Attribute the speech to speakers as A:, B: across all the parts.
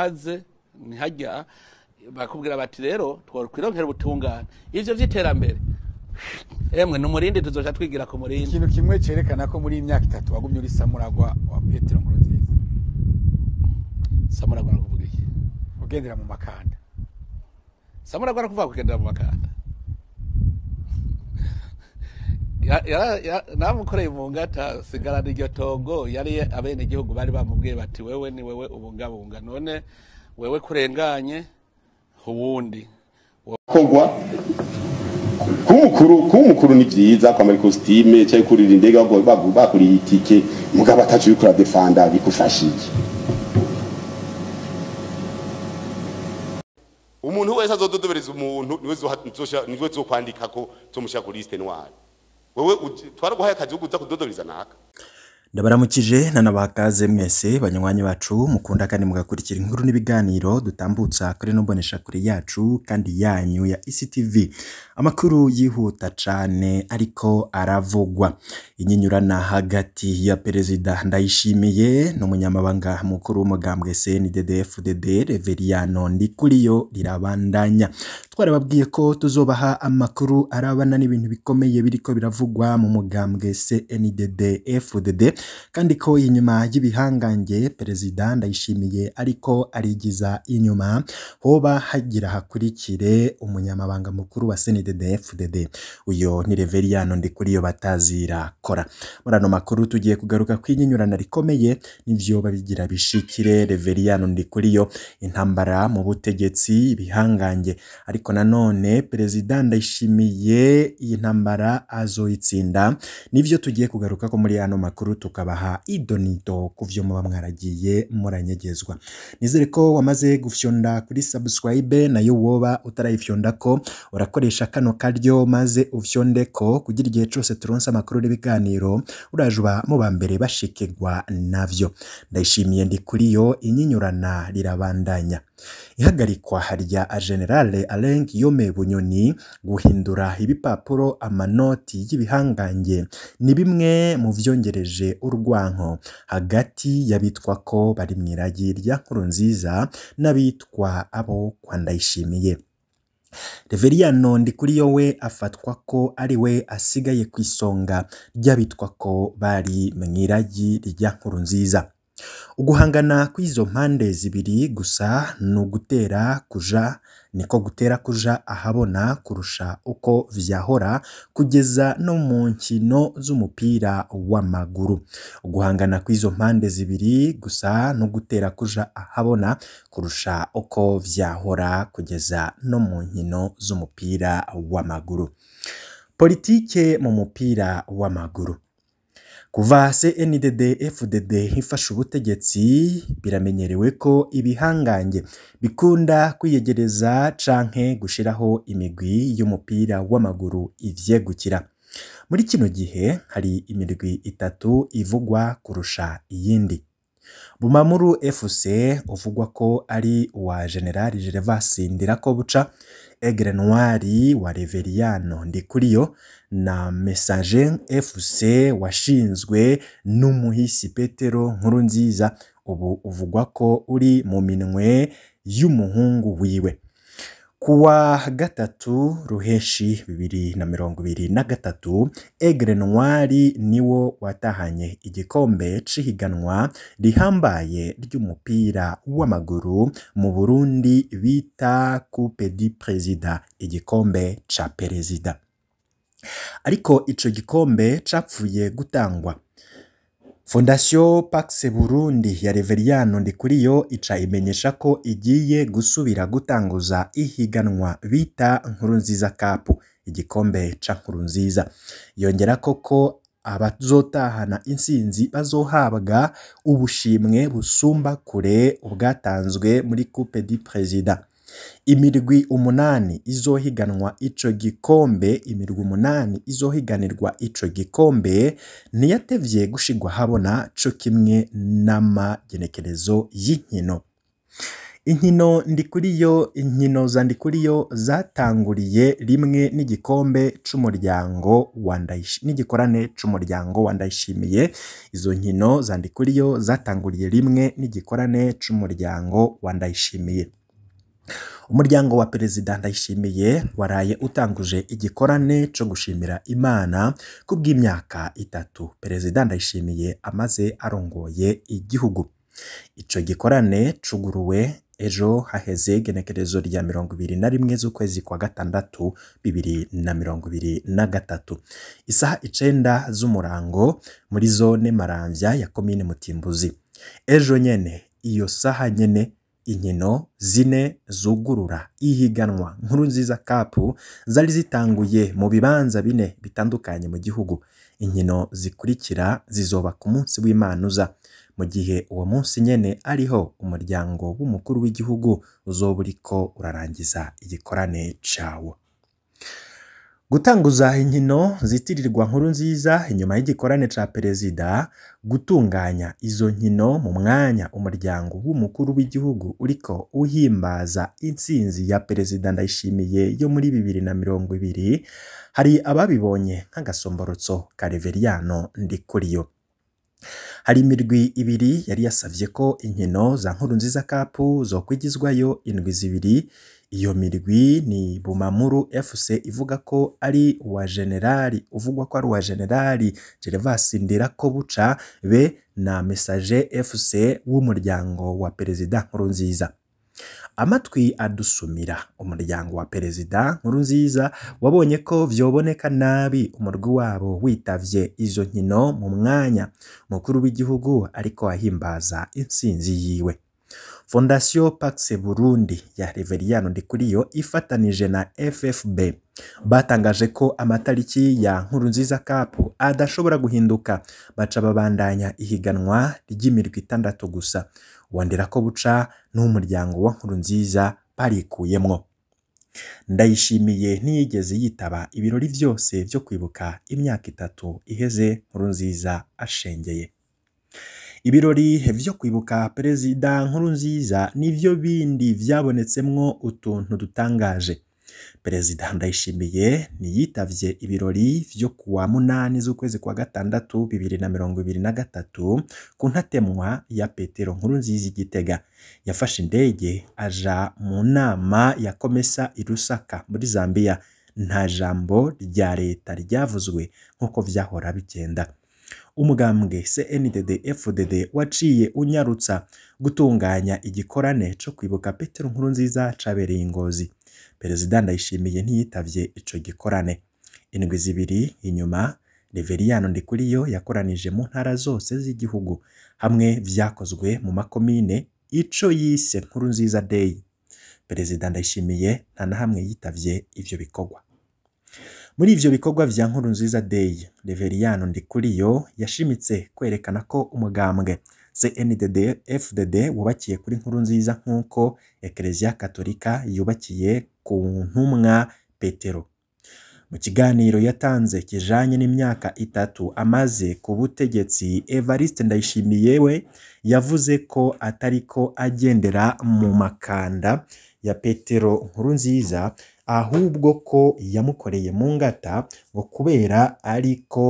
A: ntihaze ntihajya bakubwira bati rero twakwirongera ubutungane ibyo by'iterambere emwe ni umurindi tuzoja twigira ku murindi ikintu kimwe cyerekana ko muri iyi myaka itatu wagumye uri samuragwa wa petero nkurunziza samuragwa arakuvuga iki ugendera mu makanda samuragwa arakuvuga kugendera mu makanda namukoreye mu ngata iryo tongo yari abenegihugu bari bamubwiye bati wewe ni wewe ubungabunga none wewe kurenganye ubundi kogwa kumukuru kumukuru ni byiza kwambara ikositime cyangwa kurira indege bakuriye itike mugabo atacu uri kura defanda umuntu wese azododoberiza umuntu niwe zo kwandika ko tumushyira kuri liste noire wewe twaraguhaye akazi ko kuza kudodoriza naka Ndabaramukije nanabaha kaze mwese banywanyi bacu mukunda kandi mugakurikira inkuru n'ibiganiro dutambutsa kuri ino mboneshakure yacu kandi yanyu ya ICTV. E amakuru yihuta cyane ariko aravugwa. Inyinyurana hagati ya Perezida Ndayishimiye n'umunyamabanga mukuru w'umugambwe CNDD-FDD Reveriyano Ndikuriyo rirabandanya. Twarababwiye ko tuzobaha amakuru arabana n'ibintu bikomeye biriko biravugwa mu mugambwe CNDD-FDD kandi ko inyuma y'ibihangange perezida ndayishimiye ariko arigiza inyuma hoba hagira hakurikire umunyamabanga mukuru wa senedede fdd uyo ni reveriyano ndikuriyo batazira kora muri ano makuru tugiye kugaruka ku inyinyurana rikomeye n'ibyo babigira bishikire reveriyano ndikuriyo intambara mu butegetsi ibihangange ariko nanone perezida ndayishimiye iyi ntambara azoyitsinda nibyo tugiye kugaruka ko muri ano makuru tukabaha idonito ku byo muba mwaragiye muranyegezwa nizere ko wamaze gufyonda kuri subscribe nayo woba utarayifyonda ko urakoresha kano karyo maze ufyonde ko kugira igihe cyose turonse amakuru n'ibiganiro uraje uba muba mbere bashikirwa nabyo ndayishimiye ndi kuri yo inyinyurana rirabandanya ihagarikwa harya generale Alain Guillaume Bunyoni guhindura ibipapuro amanoti y'ibihangange ni bimwe mu byongereje urwanko hagati y'abitwa ko bari mu iragi rya Nkurunziza n'abitwa abo kwa ndi kuri yo we afatwa ko ari we asigaye ku isonga ry'abitwa ko bari mu iragi rya Nkurunziza Uguhangana kw'izo mpande zibiri gusa ni ugutera kuja niko gutera kuja ahabona kurusha uko vyahora kugeza no mu nkino z'umupira w'amaguru, uguhangana kw'izo mpande zibiri gusa ni ugutera kuja ahabona kurusha uko vyahora kugeza no mu nkino z'umupira w'amaguru. Politike mu mupira w'amaguru. Kuva CNDD FDD ifashe ubutegetsi biramenyerewe ko ibihangange bikunda kwiyegereza canke gushiraho imigwi y'umupira w'amaguru ivyegukira. Muri kino gihe hari imigwi itatu ivugwa kurusha iyindi. Bumamuru FC uvugwa ko ari uwa General Gervas Ndirakobuca Aigle Noir wa Reveriyani Ndikuriyo na Messager FC washinzwe n'umuhisi Petero Nkurunziza ubu uvugwa ko uri mu minwe y'umuhungu wiwe. kuwa gatatu ruheshi bibiri na mirongo ibiri na gatatu egere ntwari niwo watahanye igikombe cy'ihiganwa rihambaye ry'umupira w'amaguru mu burundi bita coupe du perezida igikombe cya perezida ariko icyo gikombe cyapfuye gutangwa fondasiyo pakisi burundi ya reveriyano ndikuriyo ica imenyesha ko igiye gusubira gutanguza ihiganwa bita nkuru nziza kapu igikombe ca nkuru nziza yongera koko abazotahana insinzi bazohabwa ubushimwe busumba kure ubwatanzwe muri coupe du perezida Imirwi umunani izohiganwa ico gikombe, imirwi umunani izohiganirwa ico gikombe niyatevye gushirwa habona co kimwe n'amagenekerezo y'inkino. Inkino Ndikuriyo Inkino za Ndikuriyo zatanguriye rimwe n'igikombe cy’umuryango wa n'igikorane cy’umuryango wa Ndayishimiye. Izo nkino zandikuriyo zatanguriye rimwe n'igikorane cy’umuryango wa Ndayishimiye. Umuryango wa Perezida Ndayishimiye waraye utanguje igikorane cyo gushimira Imana kubw’imyaka itatu Perezida Ndayishimiye amaze arongoye igihugu. Icyo gikorane cuguruwe ejo haheze genekerezo rya mirongo ibiri na rimwe z'ukwezi kwa gatandatu bibiri na mirongo ibiri na gatatu. Isaha icyenda z'umurango muri zone Maramvya ya komine Mutimbuzi. Ejo nyene iyo saha nyene inkino zine zugurura ihiganwa nkuru nziza Cup zari zitanguye mu bibanza bine bitandukanye mu gihugu, inkino zikurikira zizoba ku munsi w'impanuza, mu gihe uwo munsi nyine ariho umuryango w'umukuru w'igihugu uzoba uriko urarangiza igikorane cawo. gutanguza inkino zitirirwa nkuru nziza inyuma y'igikorane cya perezida gutunganya izo nkino mu mwanya umuryango w'umukuru w'igihugu uriko uhimbaza intsinzi ya perezida ndayishimiye yo muri bibiri na mirongo ibiri hari ababibonye nk'agasomborotso ka reveriyano ndikuriyo hari imirwi ibiri yari yasabye ko inkino za nkuru nziza kapu zokwigizwayo indwi zibiri iyo mirwi ni bumamuru fc ivuga ko ari uwa generali uvugwa ko ari uwa generali ko buca be na mesaje fc w'umuryango wa perezida nkurunziza amatwi adusumira umuryango wa perezida nkurunziza wabonye ko byoboneka nabi umurwi wabo witabye izo nkino mu mwanya mukuru w'igihugu ariko ahimbaza intsinzi yiwe fondasiyo Pax burundi ya reveriyano ndikuriyo ifatanije na ffb batangaje ko amatariki ya nkuru nziza kapu adashobora guhinduka baca babandanya ihiganwa ry'imirwi itandatu gusa Wandera ko buca n'umuryango wa Nkuru nziza barikuyemwo. Ndayishimiye ntiyigeze yitaba ibirori byose byo kwibuka imyaka itatu iheze nkuru nziza ashengeye. Ibirori byo kwibuka Perezida Nkuru nziza nivyo bindi vyabonetsemwo utuntu dutangaje perezida Ndayishimiye ntiyitabye ibirori byo ku wa munani z'ukwezi kwa gatandatu bibiri na mirongo ibiri na gatatu ku ntatemwa ya Petero Nkuru i Gitega, yafashe indege aja mu nama ya Komesa i Lusaka muri Zambia, nta jambo rya leta ryavuzwe nk'uko byahora bigenda. Umugambwe CNDD FDD waciye unyarutsa gutunganya igikorane cyo kwibuka Petero Nkurunziza cabereye i Perezida Ndayishimiye ntiyitabye ico gikorane. Indwi zibiri inyuma, Reveriyani Ndikuriyo yakoranije mu ntara zose z'igihugu, hamwe vyakozwe mu makomine ico yise nkuru nziza day. Perezida Ndayishimiye nta na hamwe yitabye ibyo bikorwa. Muri ibyo bikorwa bya vya Nkurunziza Day, Reveriyani Ndikuriyo yashimitse kwerekana ko umugambwe CNDD-FDD wubakiye kuri nkuru nziza nk'uko Ekereziya Katolika yubakiye ku ntumwa Petero. Mu kiganiro yatanze kijanye n'imyaka itatu amaze ku butegetsi Evariste Ndayishimiye we yavuze ko atariko agendera mu makanda ya Petero Nkuru nziza, ahubwo ko yamukoreye mu ngata ngo kubera ariko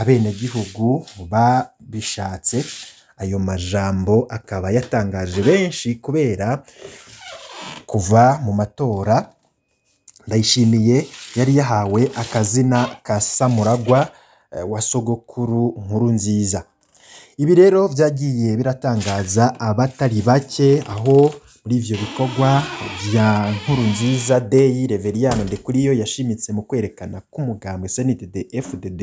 A: abenegihugu babishatse ayo majambo akaba yatangaje benshi kubera kuva mu matora Ndayishimiye yari yahawe akazina ka Samuragwa eh, wa sogokuru nkuru nziza ibi rero byagiye biratangaza abatari bake aho. muri ibyo bikorwa bya Nkurunziza Day, Reveriyani Ndikuriyo yashimitse mu kwerekana ko umugambwe Senidedi FDD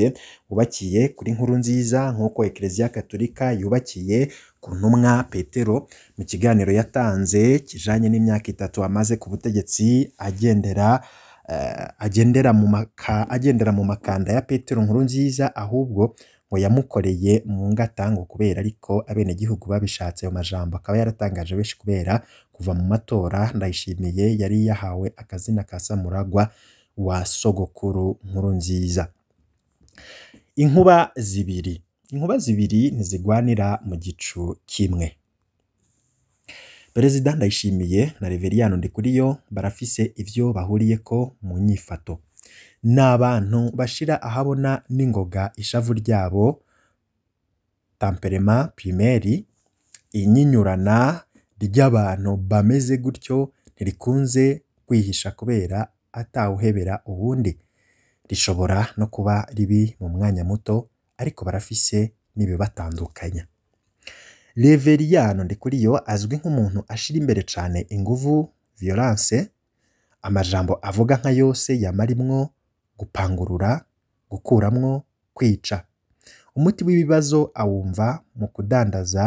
A: wubakiye kuri Nkuru nziza nk'uko Ekereziya Gatolika yubakiye ku ntumwa Petero, mu kiganiro yatanze kijyanye n'imyaka itatu amaze ku butegetsi agendera eh, agendera mu makanda ya Petero Nkuru nziza ahubwo yamukoreye mu ngatangu kubera ariko abenegihugu babishatse ayo majambo akaba yaratangaje benshi kubera kuva mu matora Ndayishimiye yari yahawe akazina ka Samuragwa wa sogokuru Nkuru nziza. Inkuba zibiri, inkuba zibiri ntizigwanira mu gicu kimwe. Perezida Ndayishimiye na Reveriyani Ndikuriyo barafise bahuriye ko mu nyifato. ni abantu bashira ahabona n'ingoga ishavu ryabo, tamperema primeri, inyinyurana ry'abantu bameze gutyo ntirikunze kwihisha kubera atawuhebera ubundi. rishobora no kuba ribi mu mwanya muto ariko barafise n'ibibatandukanya. kuri yo azwi nk'umuntu ashira imbere cyane ingufu, violence, amajambo avuga nka yose yamarimwo gupangurura, gukuramwo kwica. Umuti w'ibibazo awumva mu kudandaza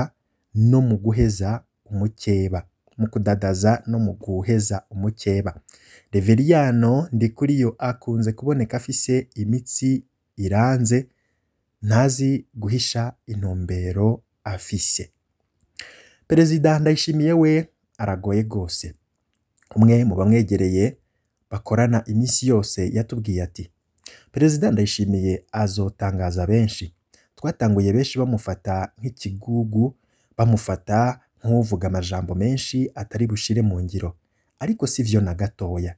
A: no mu guheza umukeba, mu kudadaza no mu guheza umukeba. Reveriyano Ndikuriyo akunze kuboneka afise imitsi iranze, ntazi guhisha intumbero afise. Perezida Ndayishimiye we aragoye rwose, umwe mu bamwegereye bakorana iminsi yose yatubwiye ati perezida ndayishimiye azotangaza benshi twatanguye benshi bamufata nk'ikigugu bamufata nk'uvuga amajambo menshi atari bushire mu ngiro ariko si byo na gatoya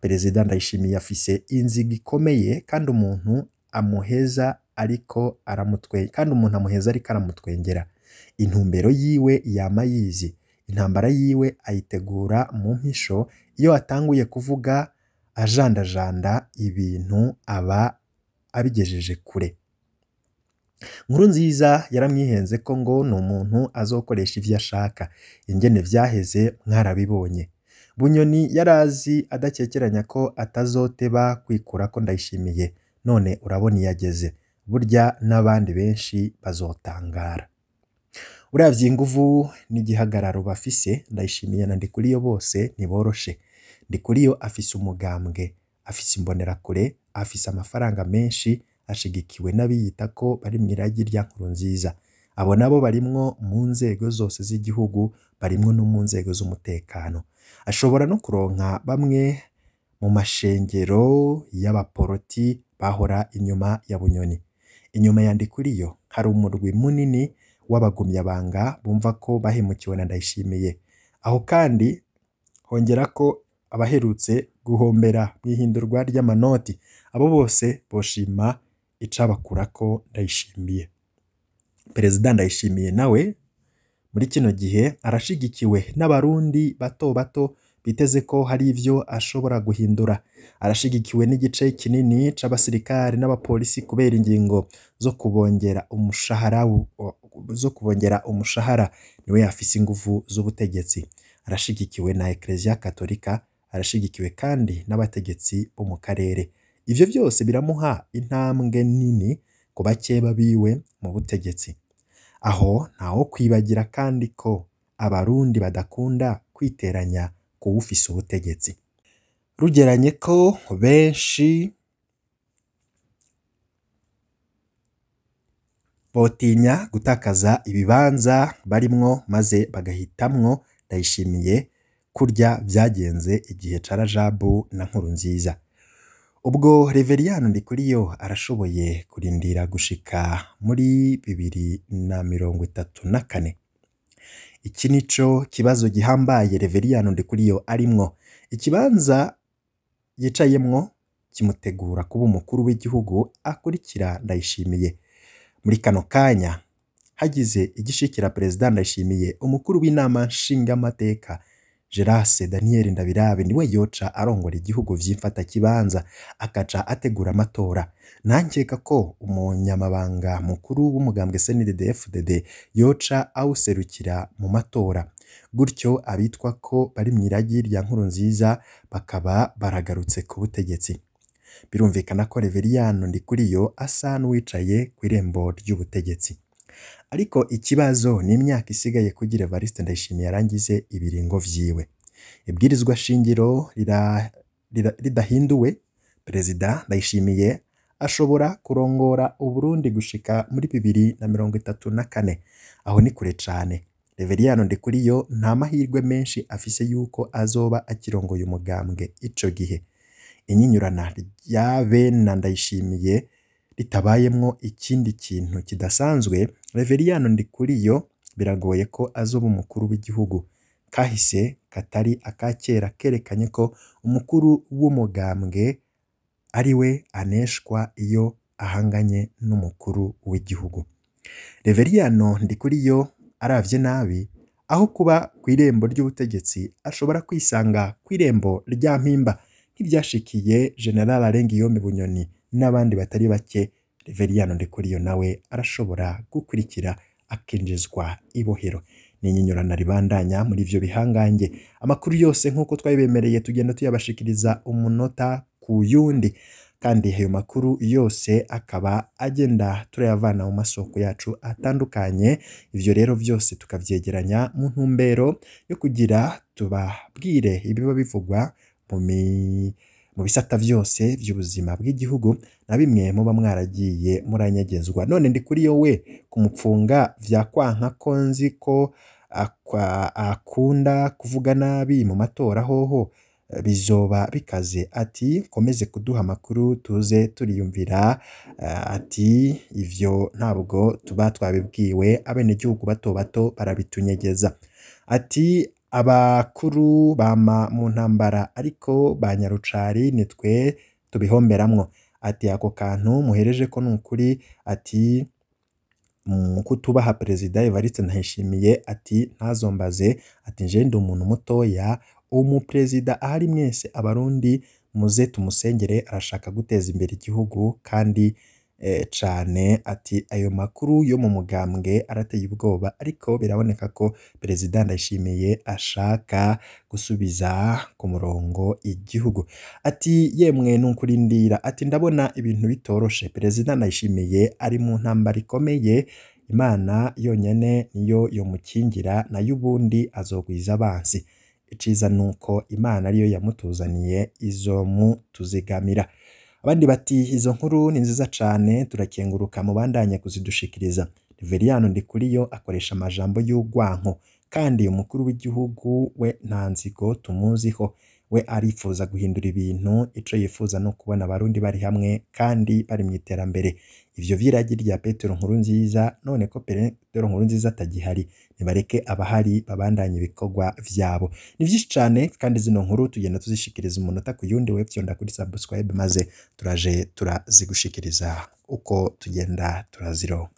A: perezida ndayishimiye afise inziga ikomeye kandi umuntu amuheza ariko aramutwe kandi umuntu amuheza ariko aramutwengera intumbero yiwe yama Intambara yiwe ayitegura mu mpisho, iyo atanguye kuvuga ajandajanda ibintu aba abigejeje kure. Nkuru nziza yaramwihenze ko ngo ni umuntu azokoresha ibyo ashaka, ingene vyaheze mwarabibonye. Bunyoni yari azi adakekeranya ko atazoteba kwikura ko Ndayishimiye, none urabona iyo ageze, burya n'abandi benshi bazotangara. uravye inguvu n'igihagararo bafise ndayishimiye na Ndikuriyo bose ntiboroshe Ndikuriyo afise umugambwe afise imbonerakure afise amafaranga menshi ashigikiwe n'abiyita ko bari mw'iragi rya nziza abo nabo barimwo mu nzego zose z'igihugu barimwo no mu nzego z'umutekano ashobora no kuronka bamwe mu mashengero y'abaporoti bahora inyuma ya Bunyoni inyuma ya Ndikuriyo hari umurwi munini w'abagumyabanga bumva ko bahemukiwe na Ndayishimiye aho kandi hongera ko abaherutse guhombera mu ihindurwa ry'amanoti abo bose boshima icabakura ko Ndayishimiye Perezida Ndayishimiye nawe muri kino gihe arashigikiwe n'abarundi bato bato biteze ko hari ibyo ashobora guhindura arashyigikiwe n'igice kinini c’abasirikare n'abapolisi kubera ingingo zo kubongera umushahara zo kubongera umushahara niwe afise ingufu z'ubutegetsi arashyigikiwe na ekereziya katolika arashyigikiwe kandi n'abategetsi bo mu karere ibyo byose biramuha intambwe nini ku bakeba biwe mu butegetsi aho ntawo kwibagira kandi ko abarundi badakunda kwiteranya ku ufise ubutegetsi rugeranye ko benshi botinya gutakaza ibibanza barimwo maze bagahitamwo ndayishimiye kurya byagenze igihe carajabu na nkuru nziza ubwo ndi kuri yo arashoboye kurindira gushika muri bibiri na mirongo itatu na kane Iki nico kibazo gihambaye Reveriyani Ndikuriyo arimo. Ikibanza yicayemwo kimutegura kuba umukuru w'igihugu akurikira Ndayishimiye. Muri kano kanya hagize igishikira Perezida Ndayishimiye, umukuru w'inama nshingamateka Gerase Daniel Ndabirabe niwe yoca arongora igihugu vy’imfata kibanza akaca ategura amatora nankeka ko umunyamabanga mukuru w'umugambwe CNDD-FDD yoca awuserukira mu matora gutyo abitwa ko bari mu rya nkuru nziza bakaba baragarutse ku butegetsi birumvikana ko ndi kuri yo asa n'uwicaye ku irembo ry'ubutegetsi ariko ikibazo ni imyaka isigaye kugira Evariste Ndayishimiye arangize ibiringo vyiwe. Ibwirizwa shingiro ridahinduwe Perezida Ndayishimiye ashobora kurongora Uburundi gushika muri bibiri na mirongo itatu na kane. Aho ni kure cane. Reveriyani Ndikuriyo nta mahirwe menshi afise yuko azoba akirongoye umugambwe ico gihe. Inyinyurana rya bena Ndayishimiye ritabayemo ikindi kintu kidasanzwe reveriyani Ndikuriyo biragoye ko azoba umukuru w'igihugu, kahise katari aka kera kerekanye ko umukuru w'umugambwe ari we aneshwa iyo ahanganye n'umukuru w'igihugu, reveriyano Ndikuriyo aravye nabi aho kuba ku irembo ry'ubutegetsi ashobora kwisanga ku irembo rya mpimba nk'ibyashikiye General Alengiyombe Bunyoni n'abandi batari bake Reveriyani Ndikuriyo nawe arashobora gukurikira akinjizwa ibohero ni inyinyurana ribandanya muri ibyo bihangange amakuru yose nk'uko twabibemereye tugenda tuyabashikiriza umunota ku yundi kandi ayo makuru yose akaba agenda turayavana mu masoko yacu atandukanye ibyo rero byose tukabyegeranya mu ntumbero yo kugira tubabwire ibiba bivugwa mu mi mu bisata byose by'ubuzima bw'igihugu na bimwe muba mwaragiye muranyagezwa none ndi kuri yowe kumupfunga byakwanka ko nzi ko akunda kuvuga nabi mu matora hoho bizoba bikaze ati komeze kuduha amakuru tuze turiyumvira ati ibyo ntabwo tuba twabibwiwe abenegihugu bato bato barabitunyegeza ati abakuru bama mu ntambara ariko ba nyarucari nitwe tubihomberamwo, ati ako kantu muhereje ko nukuri ati kutubaha perezida Evariste Ndayishimiye ati ntazombaze ati nje ndi umuntu mutoya, umuperezida ahari mwese abarundi muze tumusengere arashaka guteza imbere igihugu kandi Eh, cyane ati ayo makuru yo mu mugambwe arateye ubwoba ariko biraboneka ko perezida Ndayishimiye ashaka gusubiza ku murongo igihugu, ati yemwe ni ukuri ndira, ati ndabona ibintu bitoroshe perezida Ndayishimiye ari mu ntambara ikomeye Imana yonyine niyo yomukingira nayo ubundi azogwiza abanzi, icyiza ni uko Imana ariyo yamutuzaniye izo izomutuzigamira. abandi bati izo nkuru ni nziza cyane turakenguruka mubandanye kuzidushikiriza Veriyano Ndikuriyo akoresha amajambo y'urwanko kandi umukuru w'igihugu we nta nzigo tumuziho we arifuza guhindura ibintu icyo yifuza no ukubona abarundi bari hamwe kandi bari mu iterambere ivyo viragi rya petero nkuru nziza none ko petero nkuru nziza atagihari nibareke abahari babandanye ibikorwa vyabo ni vyinshi cane kandi zino nkuru tugenda tuzishikiriza umunota ku yundi webvyonda kuri subscribe maze turaje turazigushikiriza uko tugenda turazironka